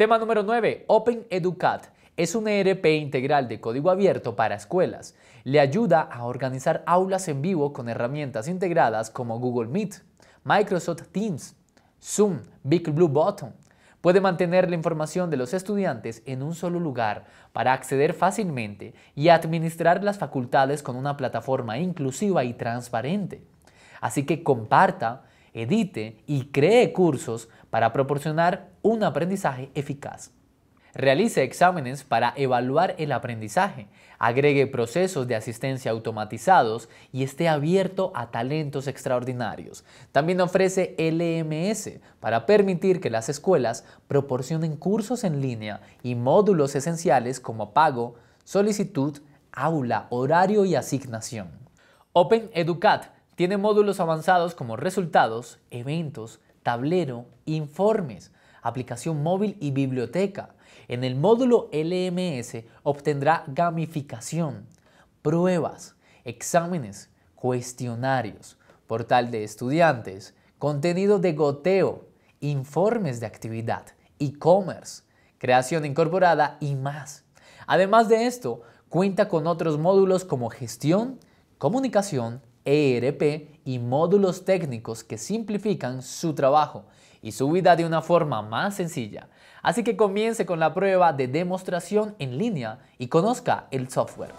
Tema número 9. Open Educat es un ERP integral de código abierto para escuelas. Le ayuda a organizar aulas en vivo con herramientas integradas como Google Meet, Microsoft Teams, Zoom, Big Blue Button. Puede mantener la información de los estudiantes en un solo lugar para acceder fácilmente y administrar las facultades con una plataforma inclusiva y transparente. Así que comparta edite y cree cursos para proporcionar un aprendizaje eficaz. Realice exámenes para evaluar el aprendizaje, agregue procesos de asistencia automatizados y esté abierto a talentos extraordinarios. También ofrece LMS para permitir que las escuelas proporcionen cursos en línea y módulos esenciales como pago, solicitud, aula, horario y asignación. Open Educat tiene módulos avanzados como resultados, eventos, tablero, informes, aplicación móvil y biblioteca. En el módulo LMS obtendrá gamificación, pruebas, exámenes, cuestionarios, portal de estudiantes, contenido de goteo, informes de actividad, e-commerce, creación incorporada y más. Además de esto, cuenta con otros módulos como gestión, comunicación, ERP y módulos técnicos que simplifican su trabajo y su vida de una forma más sencilla. Así que comience con la prueba de demostración en línea y conozca el software.